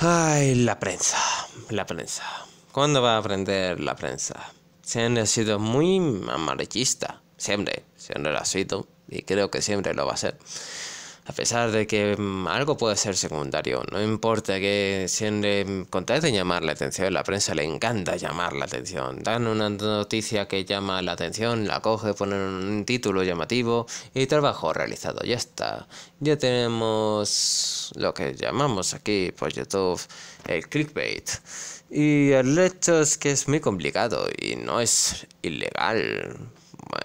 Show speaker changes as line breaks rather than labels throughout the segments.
Ay, la prensa, la prensa. ¿Cuándo va a aprender la prensa? Siempre ha sido muy amarillista, siempre, siempre lo ha sido y creo que siempre lo va a ser a pesar de que mm, algo puede ser secundario. No importa que siempre de llamar la atención, la prensa le encanta llamar la atención. Dan una noticia que llama la atención, la coge, ponen un título llamativo y trabajo realizado. Ya está. Ya tenemos lo que llamamos aquí por YouTube el clickbait. Y el hecho es que es muy complicado y no es ilegal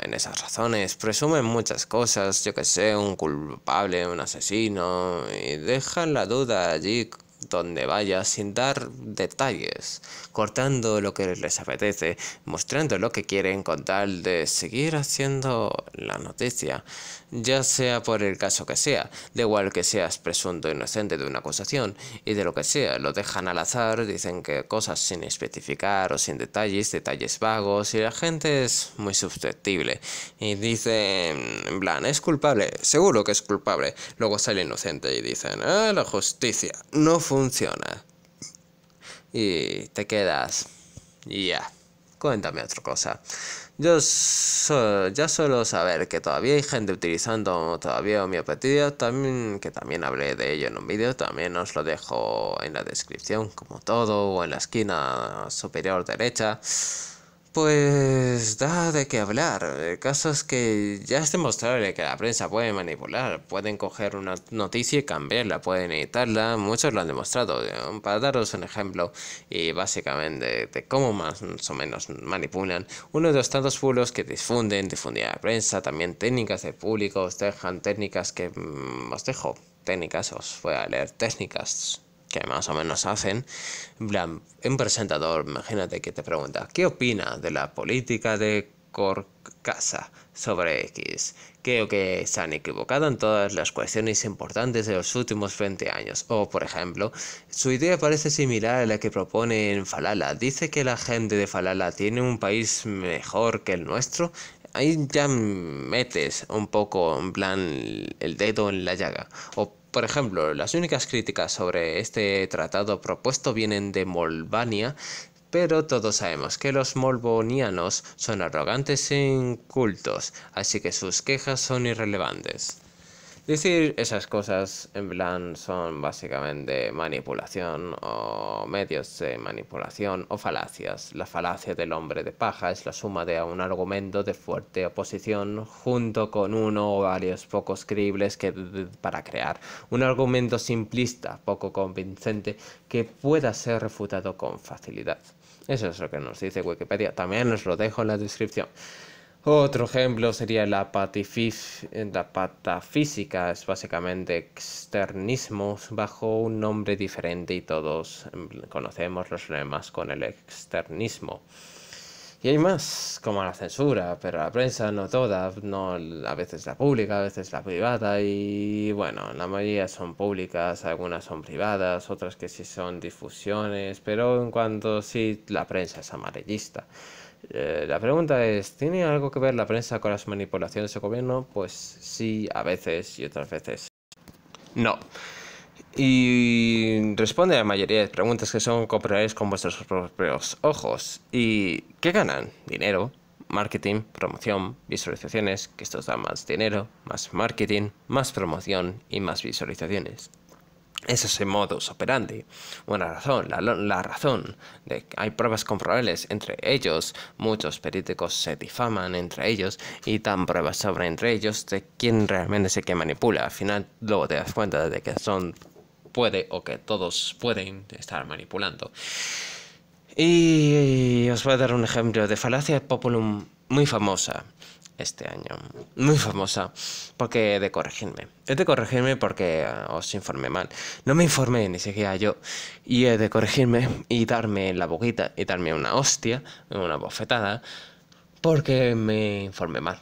en esas razones, presumen muchas cosas, yo que sé, un culpable, un asesino, y dejan la duda allí donde vaya sin dar detalles, cortando lo que les apetece, mostrando lo que quieren contar de seguir haciendo la noticia ya sea por el caso que sea, de igual que seas presunto inocente de una acusación y de lo que sea, lo dejan al azar, dicen que cosas sin especificar o sin detalles, detalles vagos y la gente es muy susceptible y dicen, en plan, es culpable, seguro que es culpable, luego sale inocente y dicen, ah, la justicia no funciona y te quedas y ya, cuéntame otra cosa. Yo ya suelo saber que todavía hay gente utilizando todavía homeopatía, también, que también hablé de ello en un vídeo, también os lo dejo en la descripción como todo o en la esquina superior derecha pues da de qué hablar. Casos que ya es demostrable que la prensa puede manipular, pueden coger una noticia y cambiarla, pueden editarla, muchos lo han demostrado. Para daros un ejemplo y básicamente de cómo más o menos manipulan, uno de los tantos pueblos que difunden, difundida la prensa, también técnicas de público, os dejan técnicas que mm, os dejo técnicas, os voy a leer técnicas que más o menos hacen. un presentador, imagínate que te pregunta, ¿qué opina de la política de Corcasa sobre X? Creo que se han equivocado en todas las cuestiones importantes de los últimos 20 años. O, por ejemplo, su idea parece similar a la que propone en Falala. Dice que la gente de Falala tiene un país mejor que el nuestro. Ahí ya metes un poco, en plan, el dedo en la llaga. O por ejemplo, las únicas críticas sobre este tratado propuesto vienen de Molvania, pero todos sabemos que los molbonianos son arrogantes e incultos, así que sus quejas son irrelevantes. Decir esas cosas en plan son básicamente manipulación o medios de manipulación o falacias. La falacia del hombre de paja es la suma de un argumento de fuerte oposición junto con uno o varios pocos creíbles que, para crear un argumento simplista, poco convincente, que pueda ser refutado con facilidad. Eso es lo que nos dice Wikipedia. También os lo dejo en la descripción. Otro ejemplo sería la, la patafísica, es básicamente externismos bajo un nombre diferente y todos conocemos los problemas con el externismo. Y hay más, como la censura, pero la prensa no toda, a veces la pública, a veces la privada y bueno, la mayoría son públicas, algunas son privadas, otras que sí son difusiones, pero en cuanto sí la prensa es amarillista. Eh, la pregunta es, ¿tiene algo que ver la prensa con las manipulaciones del gobierno? Pues sí, a veces y otras veces. No. Y responde a la mayoría de preguntas que son comprobables con vuestros propios ojos. ¿Y qué ganan? Dinero, marketing, promoción, visualizaciones, que esto da más dinero, más marketing, más promoción y más visualizaciones. Ese Es el modus operandi. Una razón, la, razón de que hay pruebas comprobables entre ellos, muchos periódicos se difaman entre ellos y dan pruebas sobre entre ellos de quién realmente es el que manipula. Al final luego te das cuenta de que son puede o que todos pueden estar manipulando. Y os voy a dar un ejemplo de falacia populum muy famosa este año. Muy famosa. Porque de corregirme. He de corregirme porque ah, os informé mal. No me informé ni siquiera yo. Y he de corregirme y darme la boquita y darme una hostia, una bofetada, porque me informé mal.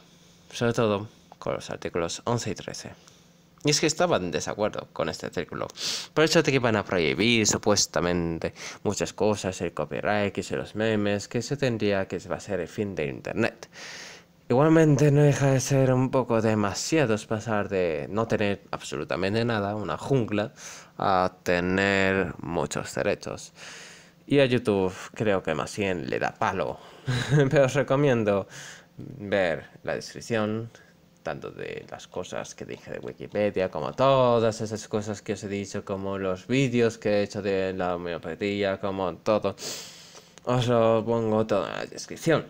Sobre todo con los artículos 11 y 13. Y es que estaba en desacuerdo con este artículo. Por eso te iban a prohibir supuestamente muchas cosas, el copyright, que se los memes, que se tendría que va a ser el fin de Internet. Igualmente no deja de ser un poco demasiado pasar de no tener absolutamente nada, una jungla, a tener muchos derechos. Y a YouTube creo que más bien le da palo. Pero os recomiendo ver la descripción, tanto de las cosas que dije de Wikipedia, como todas esas cosas que os he dicho, como los vídeos que he hecho de la homeopatía, como todo. Os lo pongo todo en la descripción.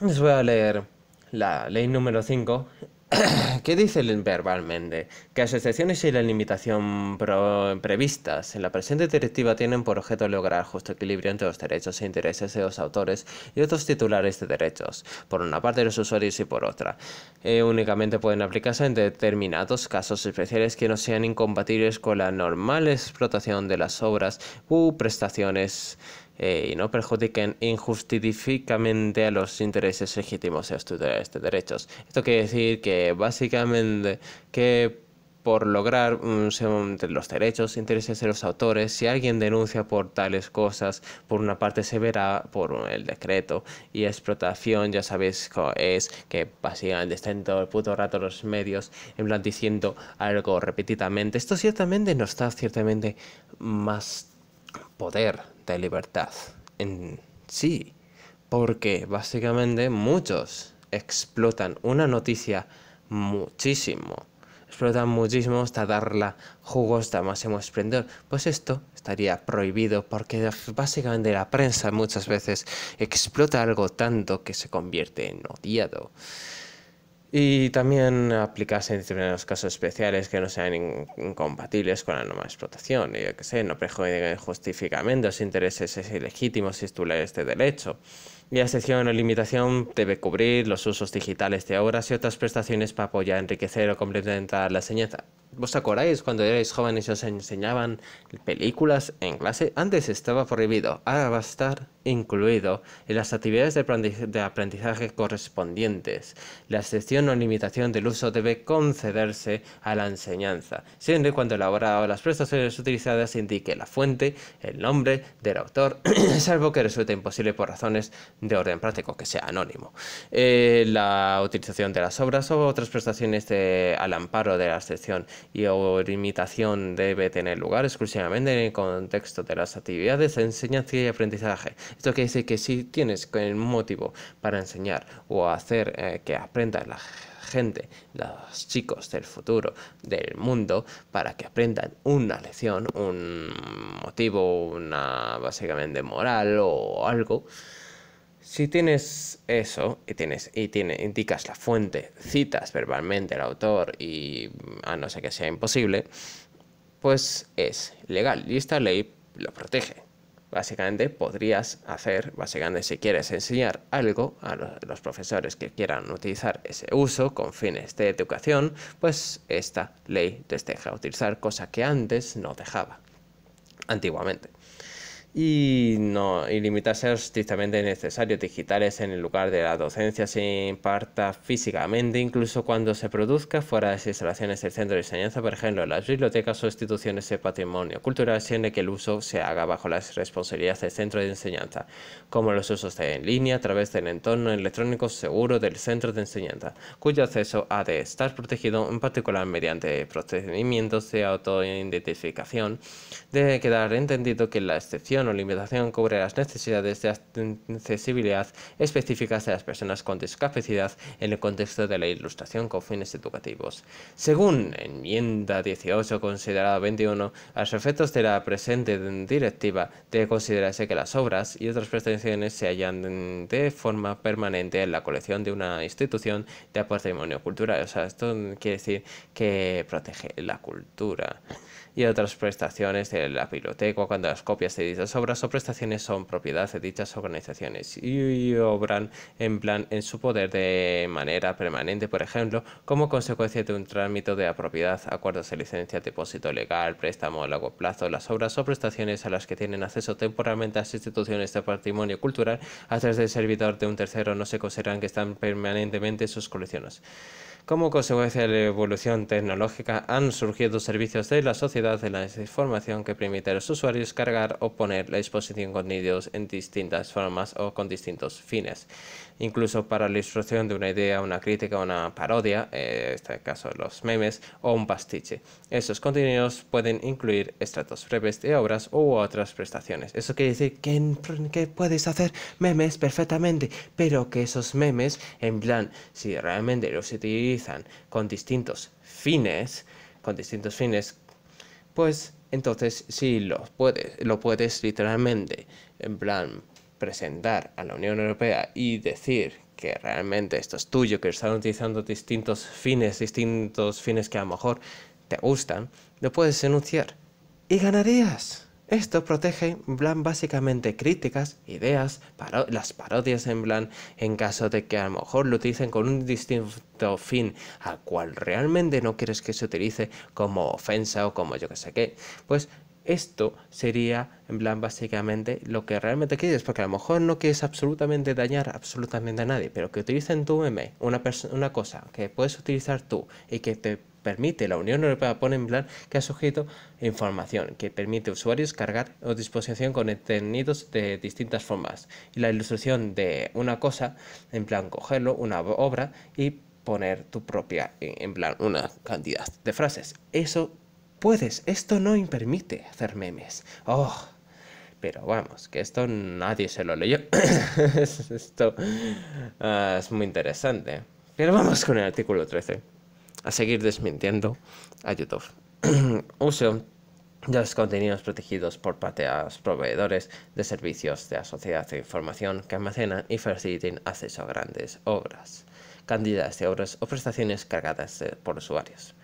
Les voy a leer la ley número 5, que dice verbalmente que las excepciones y la limitación previstas en la presente directiva tienen por objeto lograr justo equilibrio entre los derechos e intereses de los autores y otros titulares de derechos, por una parte de los usuarios y por otra. Eh, únicamente pueden aplicarse en determinados casos especiales que no sean incompatibles con la normal explotación de las obras u prestaciones eh, y no perjudiquen injustificadamente a los intereses legítimos de estos derechos. Esto quiere decir que básicamente que por lograr los derechos intereses de los autores, si alguien denuncia por tales cosas, por una parte se verá por el decreto y explotación, ya sabéis es que básicamente están todo el puto rato los medios en plan diciendo algo repetidamente. Esto ciertamente nos da ciertamente más poder de libertad en sí, porque básicamente muchos explotan una noticia muchísimo, explotan muchísimo hasta darla jugos de máximo esplendor. Pues esto estaría prohibido porque básicamente la prensa muchas veces explota algo tanto que se convierte en odiado y también aplicarse en determinados casos especiales que no sean incompatibles con la norma de explotación. Y yo qué sé, no perjudiquen justificamente los intereses ilegítimos y lees este derecho. La excepción o limitación debe cubrir los usos digitales de obras y otras prestaciones para apoyar, enriquecer o complementar la enseñanza. ¿Vos acordáis cuando erais jóvenes os enseñaban películas en clase? Antes estaba prohibido, ahora va a estar incluido en las actividades de aprendizaje correspondientes. La excepción o limitación del uso debe concederse a la enseñanza, siempre cuando elaborado, las prestaciones utilizadas indique la fuente, el nombre del autor, salvo que resulte imposible por razones de orden práctico, que sea anónimo. Eh, la utilización de las obras o otras prestaciones al amparo de la excepción y o limitación debe tener lugar exclusivamente en el contexto de las actividades de enseñanza y aprendizaje. Esto quiere decir que si tienes el motivo para enseñar o hacer eh, que aprenda la gente, los chicos del futuro, del mundo, para que aprendan una lección, un motivo, una básicamente moral o algo, si tienes eso y tienes y tienes indicas la fuente, citas verbalmente al autor y a no ser que sea imposible, pues es legal y esta ley lo protege. Básicamente podrías hacer, básicamente si quieres enseñar algo a los profesores que quieran utilizar ese uso con fines de educación, pues esta ley te deja utilizar cosa que antes no dejaba, antiguamente y, no, y limitarse a los necesarios digitales en el lugar de la docencia se imparta físicamente, incluso cuando se produzca fuera de las instalaciones del centro de enseñanza, por ejemplo, las bibliotecas o instituciones de patrimonio cultural, siempre que el uso se haga bajo las responsabilidades del centro de enseñanza, como los usos en línea a través del entorno electrónico seguro del centro de enseñanza, cuyo acceso ha de estar protegido en particular mediante procedimientos de autoidentificación, debe quedar entendido que la excepción la limitación cubre las necesidades de accesibilidad específicas de las personas con discapacidad en el contexto de la ilustración con fines educativos. Según enmienda 18 considerada 21, a los efectos de la presente directiva debe considerarse que las obras y otras prestaciones se hallan de forma permanente en la colección de una institución de patrimonio cultural. O sea, esto quiere decir que protege la cultura y otras prestaciones de la biblioteca cuando las copias de dichas obras o prestaciones son propiedad de dichas organizaciones y obran en plan en su poder de manera permanente, por ejemplo, como consecuencia de un trámite de la propiedad, acuerdos de licencia, depósito legal, préstamo a largo plazo, las obras o prestaciones a las que tienen acceso temporalmente las instituciones de patrimonio cultural a través del servidor de un tercero no se consideran que están permanentemente en sus colecciones. Como consecuencia de la evolución tecnológica han surgido servicios de la sociedad de la información que permiten a los usuarios cargar o poner la exposición con vídeos en distintas formas o con distintos fines incluso para la ilustración de una idea, una crítica, una parodia, en eh, este caso los memes, o un pastiche. Esos contenidos pueden incluir estratos breves de obras u otras prestaciones. Eso quiere decir que, que puedes hacer memes perfectamente, pero que esos memes, en plan, si realmente los utilizan con distintos fines, con distintos fines, pues entonces sí lo puedes, lo puedes literalmente, en plan, presentar a la Unión Europea y decir que realmente esto es tuyo, que están utilizando distintos fines, distintos fines que a lo mejor te gustan, lo puedes enunciar y ganarías. Esto protege en plan básicamente críticas, ideas, para las parodias en plan en caso de que a lo mejor lo utilicen con un distinto fin al cual realmente no quieres que se utilice como ofensa o como yo que sé qué, pues esto sería, en plan, básicamente lo que realmente quieres, porque a lo mejor no quieres absolutamente dañar absolutamente a nadie, pero que utilicen tu meme, una, cosa que puedes utilizar tú y que te permite, la Unión Europea pone en plan que ha sujeto información que permite a usuarios cargar o disposición contenidos de distintas formas. Y la ilustración de una cosa, en plan cogerlo, una obra y poner tu propia, en plan, una cantidad de frases. Eso puedes, esto no permite hacer memes. Oh, pero vamos, que esto nadie se lo leyó. esto ah, es muy interesante. Pero vamos con el artículo 13. A seguir desmintiendo a YouTube. Uso de los contenidos protegidos por parte los proveedores de servicios de la de información que almacenan y faciliten acceso a grandes obras, cantidades de obras o prestaciones cargadas por usuarios.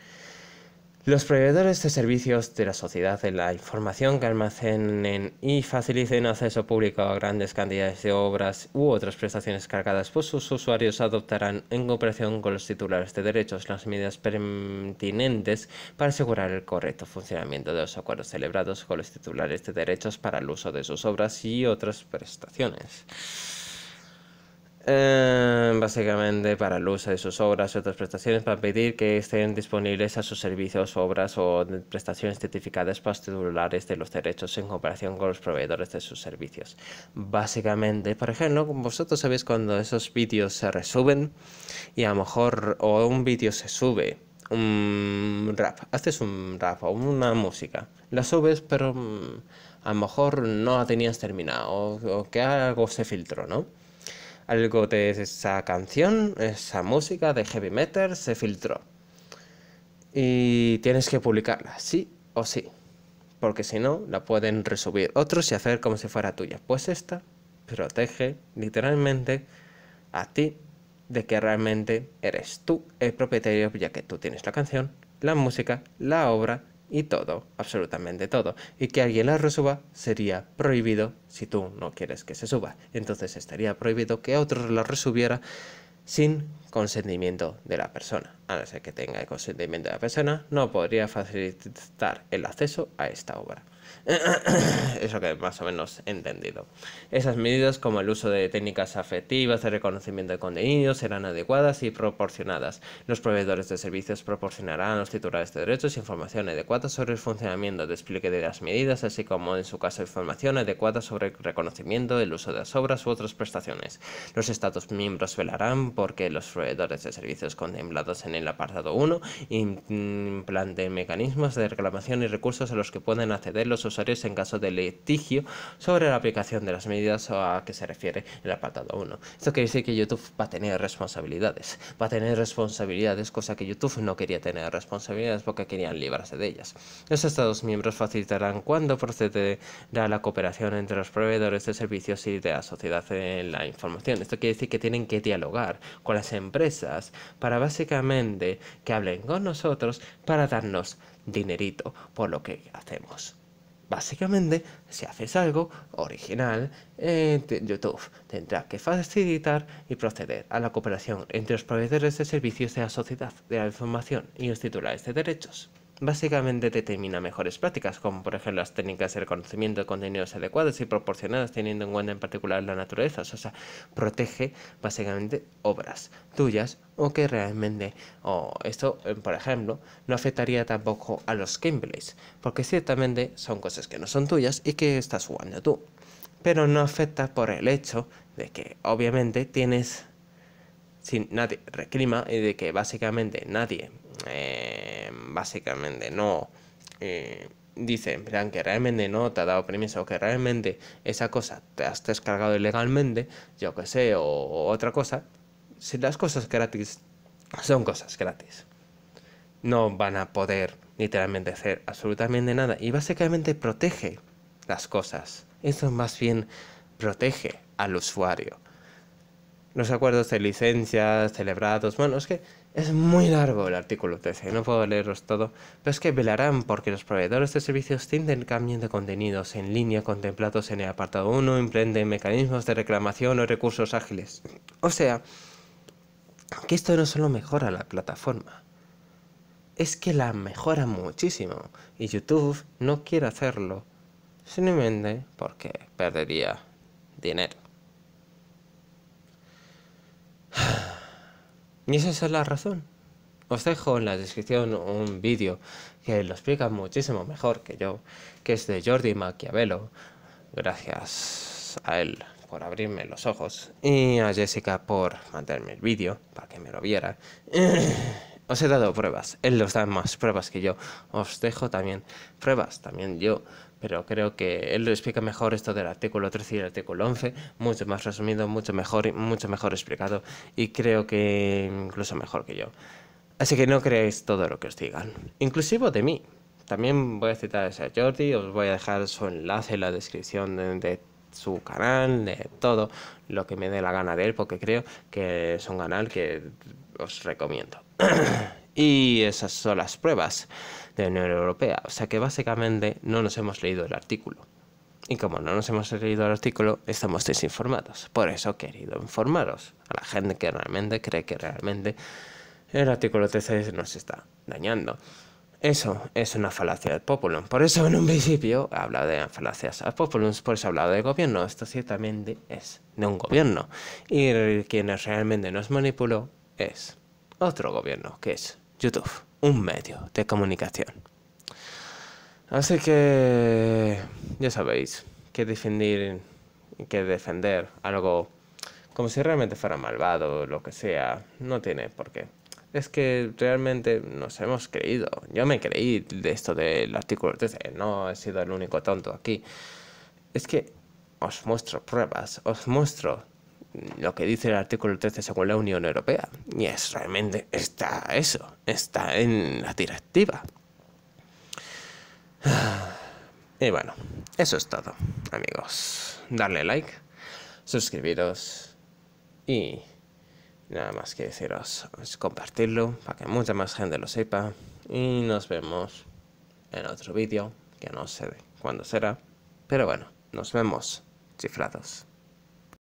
Los proveedores de servicios de la sociedad de la información que almacenen y faciliten acceso público a grandes cantidades de obras u otras prestaciones cargadas por sus usuarios adoptarán, en cooperación con los titulares de derechos, las medidas pertinentes para asegurar el correcto funcionamiento de los acuerdos celebrados con los titulares de derechos para el uso de sus obras y otras prestaciones. Em, básicamente para el uso de sus obras y otras prestaciones para pedir que estén disponibles a sus servicios, obras o prestaciones certificadas titulares de los derechos en comparación con los proveedores de sus servicios. Básicamente, por ejemplo, vosotros sabéis cuando esos vídeos se resuben y a lo mejor o un vídeo se sube un rap, haces un rap o una música, la subes pero mm, a lo mejor no la tenías terminado o que algo se filtró, ¿no? algo de esa canción, esa música de heavy metal se filtró. Y tienes que publicarla, sí o sí. Porque si no, la pueden resubir otros y hacer como si fuera tuya. Pues esta protege literalmente a ti de que realmente eres tú el propietario, ya que tú tienes la canción, la música, la obra y todo, absolutamente todo. Y que alguien la resuba sería prohibido si tú no quieres que se suba. Entonces estaría prohibido que otro la resubiera sin consentimiento de la persona. A no ser que tenga el consentimiento de la persona, no podría facilitar el acceso a esta obra. Eso que más o menos he entendido. Esas medidas como el uso de técnicas afectivas de reconocimiento de contenidos serán adecuadas y proporcionadas. Los proveedores de servicios proporcionarán a los titulares de derechos información adecuada sobre el funcionamiento, de despliegue de las medidas, así como en su caso información adecuada sobre el reconocimiento, del uso de las obras u otras prestaciones. Los Estados miembros velarán porque los proveedores de servicios contemplados en el apartado 1 implanten mecanismos de reclamación y recursos a los que pueden acceder usuarios en caso de litigio sobre la aplicación de las medidas a que se refiere el apartado 1. Esto quiere decir que YouTube va a tener responsabilidades, va a tener responsabilidades, cosa que YouTube no quería tener responsabilidades porque querían librarse de ellas. Los Estados miembros facilitarán cuando proceda la cooperación entre los proveedores de servicios y de la sociedad en la información. Esto quiere decir que tienen que dialogar con las empresas para básicamente que hablen con nosotros para darnos dinerito por lo que hacemos. Básicamente, si haces algo original en eh, YouTube, tendrá que facilitar y proceder a la cooperación entre los proveedores de servicios de la sociedad, de la información y los titulares de derechos básicamente determina mejores prácticas, como por ejemplo las técnicas de reconocimiento de contenidos adecuados y proporcionados, teniendo en cuenta en particular la naturaleza, o sea, protege básicamente obras tuyas o que realmente, o esto, eh, por ejemplo, no afectaría tampoco a los gameplays, porque ciertamente son cosas que no son tuyas y que estás jugando tú, pero no afecta por el hecho de que obviamente tienes, sin nadie reclima y de que básicamente nadie eh, básicamente no eh, dice que realmente no te ha dado permiso o que realmente esa cosa te has descargado ilegalmente, yo que sé, o, otra cosa, si las cosas gratis son cosas gratis. No van a poder literalmente hacer absolutamente nada y básicamente protege las cosas. Eso más bien protege al usuario. Los acuerdos de licencias celebrados, bueno, es que es muy largo el artículo 13, no puedo leeros todo, pero es que velarán porque los proveedores de servicios de cambios de contenidos en línea contemplados en el apartado 1 emprenden mecanismos de reclamación o recursos ágiles. O sea, que esto no solo mejora la plataforma, es que la mejora muchísimo y YouTube no quiere hacerlo, simplemente porque perdería dinero. Y esa es la razón. Os dejo en la descripción un vídeo que lo explica muchísimo mejor que yo, que es de Jordi Maquiavelo. Gracias a él por abrirme los ojos y a Jessica por mandarme el vídeo para que me lo viera. Os he dado pruebas, él os da más pruebas que yo. Os dejo también pruebas, también yo pero creo que él lo explica mejor esto del artículo 13 y el artículo 11, mucho más resumido, mucho mejor, mucho mejor explicado y creo que incluso mejor que yo. Así que no creáis todo lo que os digan, inclusive de mí. También voy a citar a Jordi, os voy a dejar su enlace en la descripción de su canal, de todo lo que me dé la gana de él, porque creo que es un canal que os recomiendo. y esas son las pruebas de la Unión Europea. O sea que básicamente no nos hemos leído el artículo. Y como no nos hemos leído el artículo, estamos desinformados. Por eso he querido informaros a la gente que realmente cree que realmente el artículo 13 nos está dañando. Eso es una falacia del populum. Por eso en un principio he hablado de falacias al populum, por eso he hablado de gobierno. Esto ciertamente es de un gobierno. Y quien realmente nos manipuló es otro gobierno, que es YouTube un medio de comunicación. Así que ya sabéis que defender, que defender algo como si realmente fuera malvado o lo que sea, no tiene por qué. Es que realmente nos hemos creído. Yo me creí de esto del artículo 13. No he sido el único tonto aquí. Es que os muestro pruebas, os muestro lo que dice el artículo 13 según la Unión Europea. Y es realmente está eso, está en la directiva. Y bueno, eso es todo, amigos. Darle like, suscribiros y nada más que deciros, pues, compartirlo para que mucha más gente lo sepa. Y nos vemos en otro vídeo, que no sé cuándo será. Pero bueno, nos vemos, chiflados.